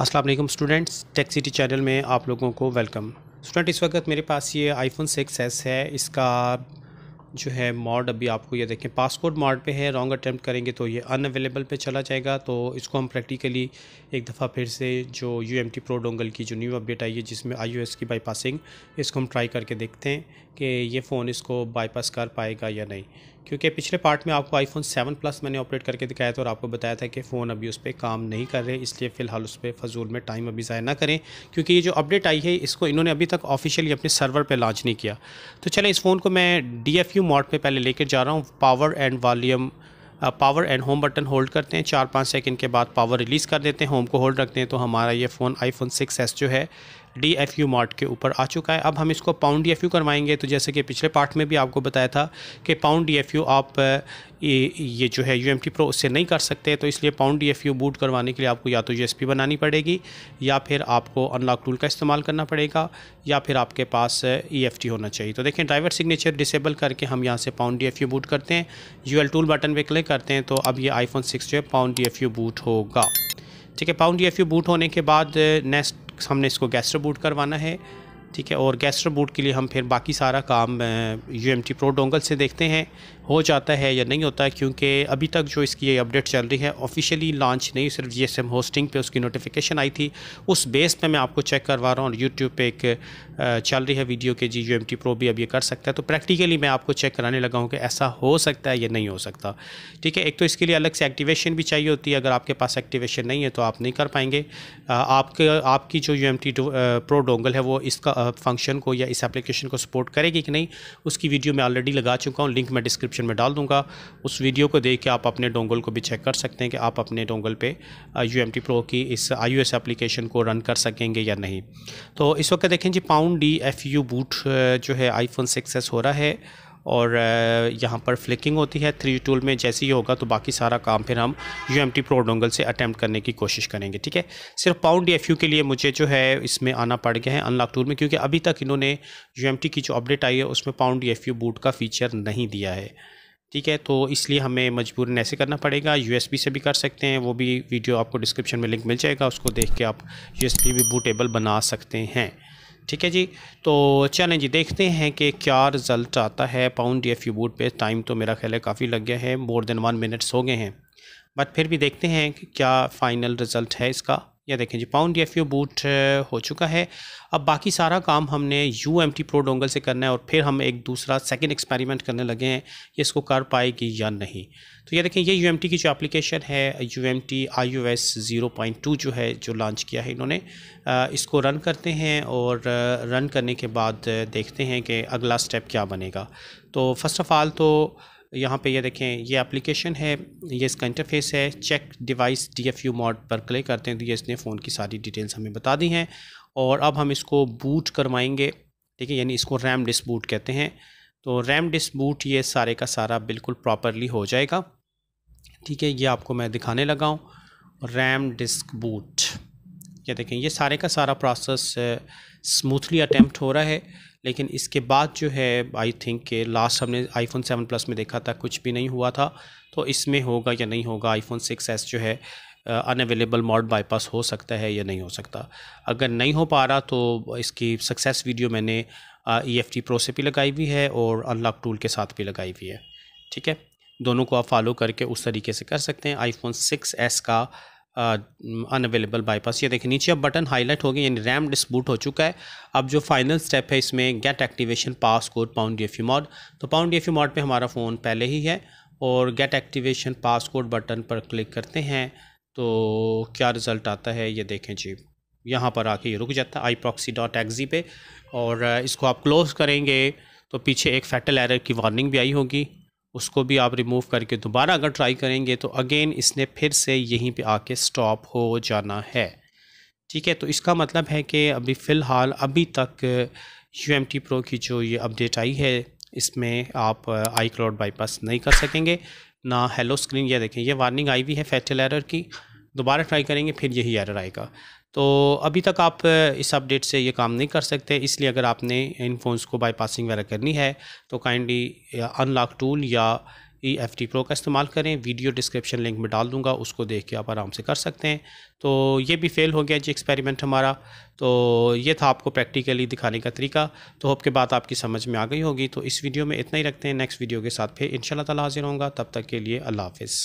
Aslam students Tech City channel में आप लोगों को वेलकम स्टूडेंट इस वक्त मेरे पास ये आईफोन सिक्स एस है इसका जो है मॉड अभी आपको ये देखें पासपोर्ट मॉड पे है रॉन्ग अटैम्प्ट करेंगे तो ये अन अवेलेबल पे चला जाएगा तो इसको हम प्रैक्टिकली एक दफ़ा फिर से जो U M T pro dongle की जो न्यू अपडेट आई है जिसमें आई यू एस की बाईपासिंग इसको हम ट्राई करके देखते हैं कि ये फ़ोन इसको बाईपास कर पाएगा या नहीं क्योंकि पिछले पार्ट में आपको आईफोन 7 प्लस मैंने ऑपरेट करके दिखाया था और आपको बताया था कि फ़ोन अभी उस पर काम नहीं कर रहे इसलिए फ़िलहाल उस पर फजूल में टाइम अभी ज़ाय ना करें क्योंकि ये जो अपडेट आई है इसको इन्होंने अभी तक ऑफिशियली अपने सर्वर पर लॉन्च नहीं किया तो चले इस फ़ोन को मैं डी एफ यू मॉड पर पहले लेकर जा रहा हूँ power and volume power and home button hold करते हैं चार पाँच सेकंड के बाद पावर रिलीज़ कर देते हैं होम को होल्ड रखते हैं तो हमारा ये फ़ोन आईफोन सिक्स एस जो है डी एफ यू मार्ट के ऊपर आ चुका है अब हम इसको पाउंड डी एफ यू करवाएंगे तो जैसे कि पिछले पार्ट में भी आपको बताया था कि पाउंड डी एफ यू आप ये जो है यू एम टी प्रो उससे नहीं कर सकते तो इसलिए pwned D F U boot करवाने के लिए आपको या तो यू एस पी बनानी पड़ेगी या फिर आपको अनलॉक टूल का इस्तेमाल करना पड़ेगा या फिर आपके पास ई एफ टी होना चाहिए तो देखें ड्राइवर सिग्नेचर डिसेबल करके हम यहाँ से pwned D F U boot करते हैं यू एल टूल बटन पर क्लिक करते हैं तो अब ये आईफोन 6 जो है पाउंड डी बूट होगा ठीक है पाउंड डी बूट होने के बाद नेक्स्ट हमने इसको गैस्ट्रो बूट करवाना है ठीक है और गैस्ट्रो बूट के लिए हम फिर बाकी सारा काम U M T pro dongle से देखते हैं हो जाता है या नहीं होता है क्योंकि अभी तक जो इसकी ये अपडेट चल रही है ऑफिशियली लॉन्च नहीं सिर्फ जी एस एम होस्टिंग पर उसकी नोटिफिकेशन आई थी उस बेस पर मैं आपको चेक करवा रहा हूँ और यूट्यूब पर एक चल रही है वीडियो के जी यू एम टी प्रो भी अब ये कर सकता है तो प्रैक्टिकली मैं आपको चेक कराने लगा हूँ कि ऐसा हो सकता है या नहीं हो सकता ठीक है एक तो इसके लिए अलग से एक्टिवेशन भी चाहिए होती है अगर आपके पास एक्टिवेशन नहीं है तो आप नहीं कर पाएंगे आपके आपकी जो U M T pro dongle है वो इसका फंक्शन को या इस एप्लीकेशन को सपोर्ट करेगी कि नहीं उसकी वीडियो मैं ऑलरेडी लगा चुका हूँ लिंक मैं डिस्क्रिप्शन में डाल दूँगा उस वीडियो को देख के आप अपने डोंगल को भी चेक कर सकते हैं कि आप अपने डोंगल पे यू एम टी प्रो की इस आई एप्लीकेशन को रन कर सकेंगे या नहीं तो इस वक्त देखें जी pwned D F U boot जो है आईफोन सिक्स हो रहा है और यहाँ पर फ्लिकिंग होती है थ्री टूल में जैसे ही होगा तो बाकी सारा काम फिर हम यू एम टी प्रोडोंगल से अटैम्प्ट करने की कोशिश करेंगे ठीक है सिर्फ पाउंड एफ यू के लिए मुझे जो है इसमें आना पड़ गया है अनलॉक टूल में क्योंकि अभी तक इन्होंने यू एम टी की जो अपडेट आई है उसमें पाउंड एफ यू बूट का फीचर नहीं दिया है ठीक है तो इसलिए हमें मजबूरन ऐसे करना पड़ेगा यूएसबी से भी कर सकते हैं वो भी वीडियो आपको डिस्क्रिप्शन में लिंक मिल जाएगा उसको देख के आप यूएसबी भी बूटेबल बना सकते हैं ठीक है जी तो चलें जी देखते हैं कि क्या रिज़ल्ट आता है पाउंड या बोर्ड पर टाइम तो मेरा ख्याल है काफ़ी लग गया है मोर देन वन मिनट्स हो गए हैं बट फिर भी देखते हैं कि क्या फ़ाइनल रिज़ल्ट है इसका या देखें जी पाउंड डी यू बूट हो चुका है अब बाकी सारा काम हमने U M T pro dongle से करना है और फिर हम एक दूसरा सेकेंड एक्सपेरिमेंट करने लगे हैं कि इसको कर पाएगी या नहीं तो ये देखें ये यू एम टी की जो एप्लीकेशन है U M T I U S zero point two जो है जो लॉन्च किया है इन्होंने इसको रन करते हैं और रन करने के बाद देखते हैं कि अगला स्टेप क्या बनेगा तो फर्स्ट ऑफ़ आल तो यहाँ पे ये देखें ये एप्लीकेशन है ये इसका इंटरफेस है check device D F U mode पर क्लिक करते हैं तो ये इसने फ़ोन की सारी डिटेल्स हमें बता दी हैं और अब हम इसको बूट करवाएंगे ठीक है यानी इसको रैम डिस्क बूट कहते हैं तो रैम डिस्क बूट ये सारे का सारा बिल्कुल प्रॉपरली हो जाएगा ठीक है ये आपको मैं दिखाने लगा हूँ रैम डिस्क बूट ये देखें ये सारे का सारा प्रोसेस स्मूथली अटैम्प्ट हो रहा है लेकिन इसके बाद जो है आई थिंक के लास्ट हमने आईफोन सेवन प्लस में देखा था कुछ भी नहीं हुआ था तो इसमें होगा या नहीं होगा आईफोन सिक्स एस जो है अनअवेलेबल मॉड बाईपास हो सकता है या नहीं हो सकता अगर नहीं हो पा रहा तो इसकी सक्सेस वीडियो मैंने ई एफ टी प्रो से भी लगाई हुई है और अनलॉक टूल के साथ भी लगाई हुई है ठीक है दोनों को आप फॉलो करके उस तरीके से कर सकते हैं आईफोन सिक्स एस का अनअवेलेबल बाईपास ये देखें नीचे अब बटन हाईलाइट हो गए यानी रैम डिस्बूट हो चुका है अब जो फाइनल स्टेप है इसमें get activation pass code pwned D mode तो पाउंड डी एफ मॉड पर हमारा फ़ोन पहले ही है और get activation pass code button पर क्लिक करते हैं तो क्या रिज़ल्ट आता है ये देखें जी यहाँ पर आके ये रुक जाता है आई प्रॉक्सी डॉट एक्जी पे और इसको आप क्लोज़ करेंगे तो पीछे एक फैटल एरर की वार्निंग भी आई होगी उसको भी आप रिमूव करके दोबारा अगर ट्राई करेंगे तो अगेन इसने फिर से यहीं पे आके स्टॉप हो जाना है ठीक है तो इसका मतलब है कि अभी फ़िलहाल अभी तक यू एम टी प्रो की जो ये अपडेट आई है इसमें आप आई क्लाउड बाईपास नहीं कर सकेंगे ना हेलो स्क्रीन ये देखें ये वार्निंग आई हुई है फैटल एरर की दोबारा ट्राई करेंगे फिर यही एरर आएगा तो अभी तक आप इस अपडेट से ये काम नहीं कर सकते इसलिए अगर आपने इन फ़ोन्स को बाईपासिंग वगैरह करनी है तो काइंडली अनलॉक टूल या ई एफ टी प्रो का इस्तेमाल करें वीडियो डिस्क्रिप्शन लिंक में डाल दूंगा उसको देख के आप आराम से कर सकते हैं तो ये भी फेल हो गया जी एक्सपेरिमेंट हमारा तो ये था आपको प्रैक्टिकली दिखाने का तरीका तो होप के बाद आपकी समझ में आ गई होगी तो इस वीडियो में इतना ही रखते हैं नेक्स्ट वीडियो के साथ फिर इन ताला हाजिर होंगे तब तक के लिए अल्लाह हाफिज़